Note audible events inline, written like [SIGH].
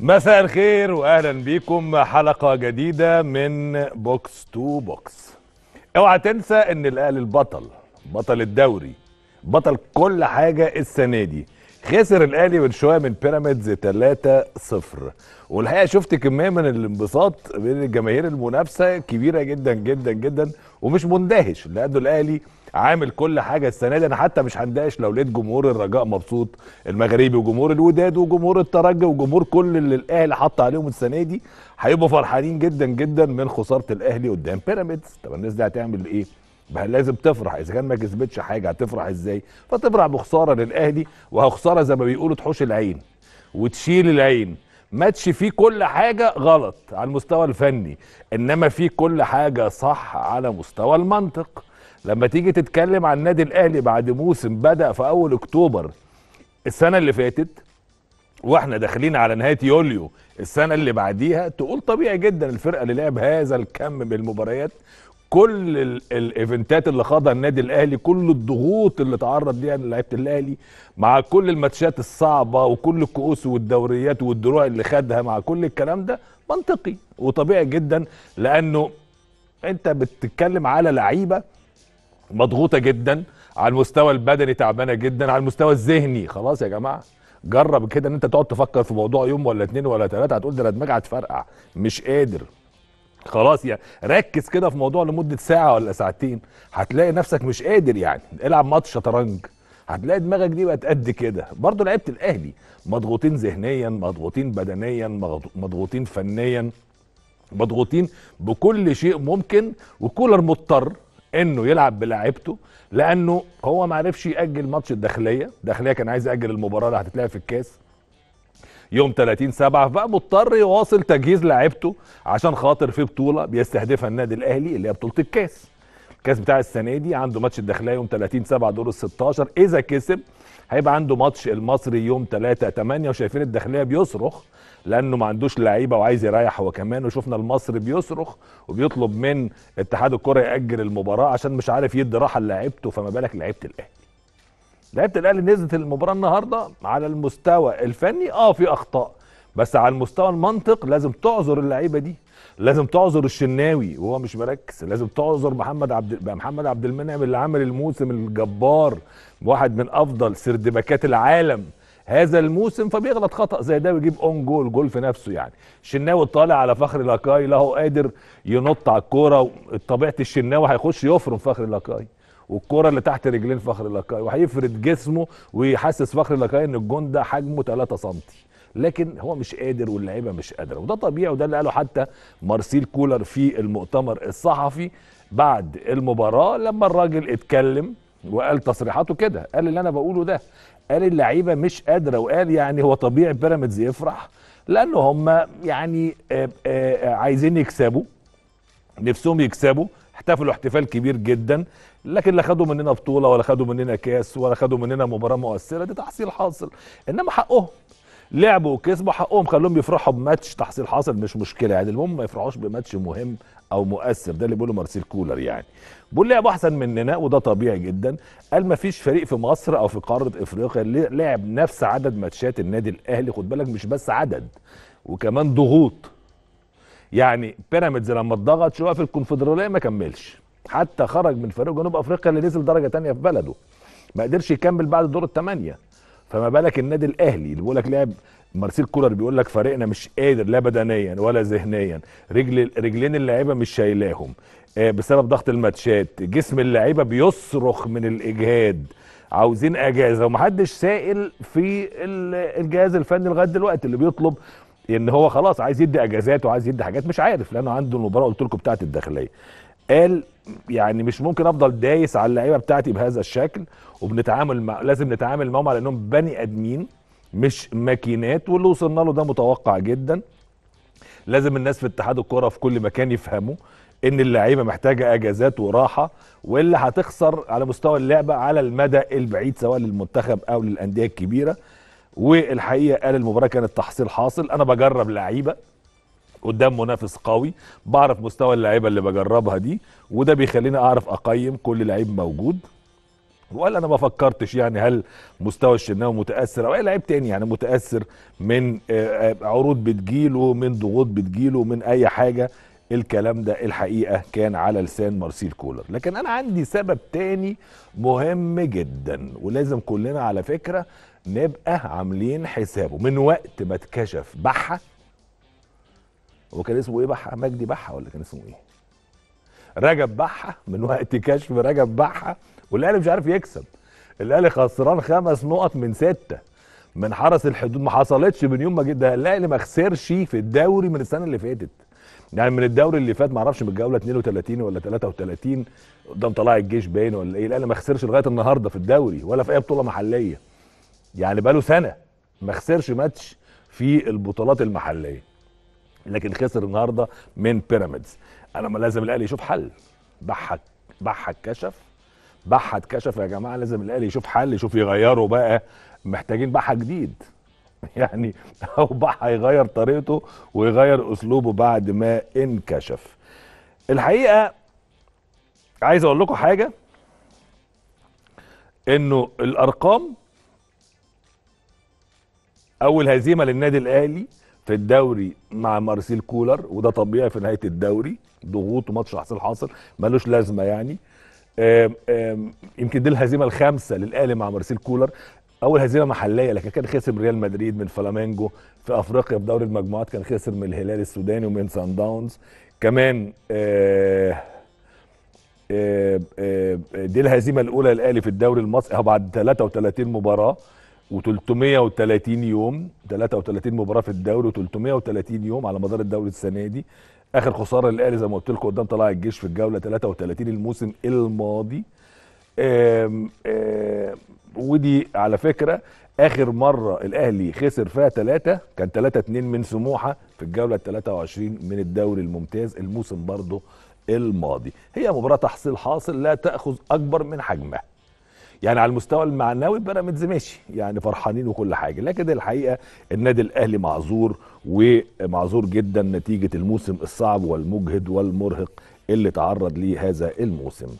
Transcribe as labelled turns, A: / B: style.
A: مساء الخير واهلا بيكم حلقه جديده من بوكس تو بوكس اوعى تنسى ان الاهلي البطل بطل الدوري بطل كل حاجه السنه دي خسر الاهلي من شويه من بيراميدز 3-0 والحقيقه شفت كميه من الانبساط بين الجماهير المنافسه كبيره جدا جدا جدا ومش مندهش لانه الاهلي عامل كل حاجه السنه دي انا حتى مش هنداش لو لقيت جمهور الرجاء مبسوط المغربي وجمهور الوداد وجمهور الترجي وجمهور كل اللي الاهلي حط عليهم السنه دي هيبقوا فرحانين جدا جدا من خساره الاهلي قدام بيراميدز طب الناس دي هتعمل ايه؟ لازم تفرح اذا كان ما كسبتش حاجه هتفرح ازاي؟ فتفرح بخساره للاهلي وخساره زي ما بيقولوا تحوش العين وتشيل العين ماتش فيه كل حاجة غلط على المستوى الفني إنما فيه كل حاجة صح على مستوى المنطق لما تيجي تتكلم عن النادي الاهلي بعد موسم بدا في اول اكتوبر السنه اللي فاتت واحنا داخلين على نهايه يوليو السنه اللي بعديها تقول طبيعي جدا الفرقه اللي لعب هذا الكم من المباريات كل الايفنتات اللي خاضها النادي الاهلي كل الضغوط اللي تعرض ليها لعيبه الاهلي مع كل الماتشات الصعبه وكل الكؤوس والدوريات والدروع اللي خدها مع كل الكلام ده منطقي وطبيعي جدا لانه انت بتتكلم على لعيبه مضغوطه جدا على المستوى البدني تعبانه جدا على المستوى الذهني خلاص يا جماعه جرب كده ان انت تقعد تفكر في موضوع يوم ولا اتنين ولا تلاته هتقول ده انا دماغي هتفرقع مش قادر خلاص يا ركز كده في موضوع لمده ساعه ولا ساعتين هتلاقي نفسك مش قادر يعني العب ماتش شطرنج هتلاقي دماغك دي بقت قد كده برضه لعيبه الاهلي مضغوطين ذهنيا مضغوطين بدنيا مضغوطين فنيا مضغوطين بكل شيء ممكن وكولر مضطر انه يلعب بلاعيبته لانه هو ما عرفش ياجل ماتش الداخليه الداخليه كان عايز ياجل المباراه اللي هتتلعب في الكاس يوم 30 7 فبقى مضطر يواصل تجهيز لاعيبته عشان خاطر في بطوله بيستهدفها النادي الاهلي اللي هي بطوله الكاس الكاس بتاع السنه دي عنده ماتش الداخليه يوم 30 7 دور ال 16 اذا كسب هيبقى عنده ماتش المصري يوم 3 8 وشايفين الداخليه بيصرخ لانه ما عندوش لعيبه وعايز يريح هو كمان وشفنا المصري بيصرخ وبيطلب من اتحاد الكره ياجل المباراه عشان مش عارف يدي راحه لعيبته فما بالك لعيبه الاهلي لعيبه الاهلي نزلت المباراه النهارده على المستوى الفني اه في اخطاء بس على المستوى المنطق لازم تعذر اللعيبه دي لازم تعذر الشناوي وهو مش مركز لازم تعذر محمد عبد محمد عبد المنعم اللي عمل الموسم الجبار واحد من افضل سردباكات العالم هذا الموسم فبيغلط خطا زي ده ويجيب اون جول جول في نفسه يعني الشناوي طالع على فخر لاكاي لا هو قادر ينط على الكوره طبيعه الشناوي هيخش يفرم فخر لاكاي والكوره اللي تحت رجلين فخر لاكاي وهيفرد جسمه ويحسس فخر لاكاي ان الجون ده حجمه 3 سم لكن هو مش قادر واللعيبه مش قادره وده طبيعي وده اللي قاله حتى مارسيل كولر في المؤتمر الصحفي بعد المباراه لما الراجل اتكلم وقال تصريحاته كده قال اللي انا بقوله ده قال اللعيبه مش قادره وقال يعني هو طبيعي بيراميدز يفرح لان هم يعني آه، آه، آه، عايزين يكسبوا نفسهم يكسبوا احتفلوا احتفال كبير جدا لكن لا خدوا مننا بطوله ولا خدوا مننا كاس ولا خدوا مننا مباراه مؤثره دي تحصيل حاصل انما حقهم لعبوا وكسبوا حقهم خلوهم يفرحوا بماتش تحصيل حاصل مش مشكله يعني المهم ما يفرحوش بماتش مهم او مؤثر ده اللي بيقوله مارسيل كولر يعني بيقول لعبوا احسن مننا وده طبيعي جدا قال ما فيش فريق في مصر او في قاره افريقيا لعب نفس عدد ماتشات النادي الاهلي خد بالك مش بس عدد وكمان ضغوط يعني بيراميدز لما اتضغط شويه في الكونفدراليه ما كملش حتى خرج من فريق جنوب افريقيا اللي نزل درجه تانية في بلده ما قدرش يكمل بعد دور الثمانيه فما بالك النادي الاهلي اللي بيقول لك لعب مارسيل كولر بيقول لك فريقنا مش قادر لا بدنيا ولا ذهنيا رجل رجلين اللعيبه مش شايلاهم آه، بسبب ضغط الماتشات جسم اللعيبه بيصرخ من الاجهاد عاوزين اجازه ومحدش سائل في الجهاز الفني لغايه دلوقتي اللي بيطلب ان هو خلاص عايز يدي اجازات وعايز يدي حاجات مش عارف لانه عنده المباراه قلت لكم بتاعه الداخليه قال يعني مش ممكن افضل دايس على اللعيبه بتاعتي بهذا الشكل وبنتعامل مع لازم نتعامل معاهم على انهم بني ادمين مش ماكينات واللي وصلنا له ده متوقع جدا لازم الناس في اتحاد الكوره في كل مكان يفهموا ان اللعيبه محتاجه اجازات وراحه واللي هتخسر على مستوى اللعبه على المدى البعيد سواء للمنتخب او للانديه الكبيره والحقيقه قال المباراه كانت تحصيل حاصل انا بجرب لعيبه قدام منافس قوي بعرف مستوى اللعيبه اللي بجربها دي وده بيخليني اعرف اقيم كل لعيب موجود ولا انا ما فكرتش يعني هل مستوى الشناوي متاثر او اي لعيب تاني يعني متاثر من آه، آه، عروض بتجيله من ضغوط بتجيله من اي حاجه الكلام ده الحقيقه كان على لسان مارسيل كولر لكن انا عندي سبب تاني مهم جدا ولازم كلنا على فكره نبقى عاملين حسابه من وقت ما اتكشف بحه هو كان اسمه ايه بحه مجدي بحه ولا كان اسمه ايه رجب بحه من وقت كشف رجب بحه والاهلي مش عارف يكسب الاهلي خسران خمس نقط من سته من حرس الحدود ما حصلتش من يوم ما جه ده الاهلي ما خسرش في الدوري من السنه اللي فاتت يعني من الدوري اللي فات ما اعرفش من الجوله 32 ولا 33 قدام طلائع الجيش باين ولا ايه الاهلي ما خسرش لغايه النهارده في الدوري ولا في اي بطوله محليه يعني بقاله سنه ما خسرش ماتش في البطولات المحليه لكن خسر النهارده من بيراميدز انا لازم الاهلي يشوف حل بحك بحك كشف بحك كشف يا جماعه لازم الاهلي يشوف حل يشوف يغيره بقى محتاجين بحة جديد [LAUGHS] يعني او بحة يغير طريقته ويغير اسلوبه بعد ما انكشف الحقيقه عايز اقول لكم حاجه انه الارقام اول هزيمه للنادي الاهلي في الدوري مع مارسيل كولر وده طبيعي في نهايه الدوري ضغوط وماتش حصل حاصل ملوش لازمه يعني آم آم يمكن دي الهزيمه الخامسه للاهلي مع مارسيل كولر اول هزيمه محليه لكن كان خسر ريال مدريد من فلامينجو في افريقيا في دوري المجموعات كان خسر من الهلال السوداني ومن سان داونز كمان آه, آه،, آه، دي الهزيمه الاولى للاهلي في الدوري المصري بعد 33 مباراه و330 يوم 33 مباراه في الدوري و330 يوم على مدار الدوري السنه دي اخر خساره للاهلي زي ما قلت لكم قدام طلع الجيش في الجوله 33 الموسم الماضي آم آم ودي على فكره اخر مره الاهلي خسر فيها ثلاثه كان 3 2 من سموحه في الجوله 23 من الدوري الممتاز الموسم برضه الماضي هي مباراه تحصيل حاصل لا تاخذ اكبر من حجمها يعني على المستوى المعنوي بيراميدز ماشي يعني فرحانين وكل حاجه لكن الحقيقه النادي الاهلي معذور ومعذور جدا نتيجه الموسم الصعب والمجهد والمرهق اللي تعرض ليه هذا الموسم